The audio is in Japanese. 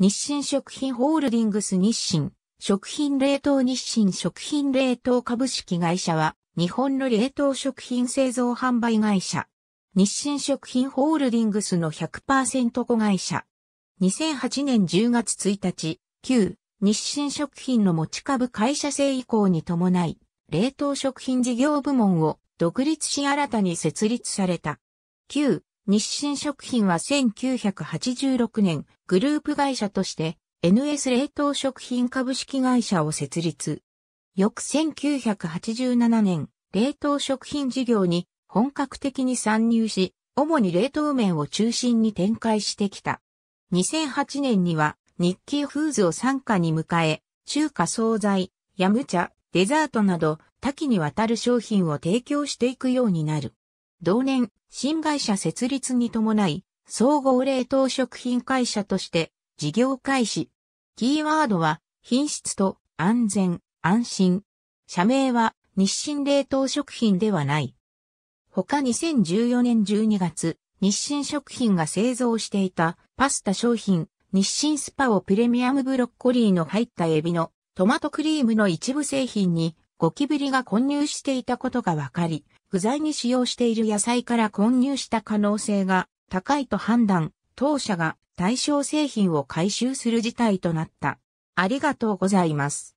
日清食品ホールディングス日清、食品冷凍日清食品冷凍株式会社は、日本の冷凍食品製造販売会社。日清食品ホールディングスの100%子会社。2008年10月1日、旧日清食品の持ち株会社制移行に伴い、冷凍食品事業部門を独立し新たに設立された。旧日清食品は1986年、グループ会社として NS 冷凍食品株式会社を設立。翌1987年、冷凍食品事業に本格的に参入し、主に冷凍麺を中心に展開してきた。2008年には日記フーズを参加に迎え、中華惣菜、ヤムチャ、デザートなど多岐にわたる商品を提供していくようになる。同年、新会社設立に伴い、総合冷凍食品会社として事業開始。キーワードは、品質と安全、安心。社名は、日清冷凍食品ではない。他2014年12月、日清食品が製造していたパスタ商品、日清スパをプレミアムブロッコリーの入ったエビのトマトクリームの一部製品にゴキブリが混入していたことが分かり、具材に使用している野菜から混入した可能性が高いと判断、当社が対象製品を回収する事態となった。ありがとうございます。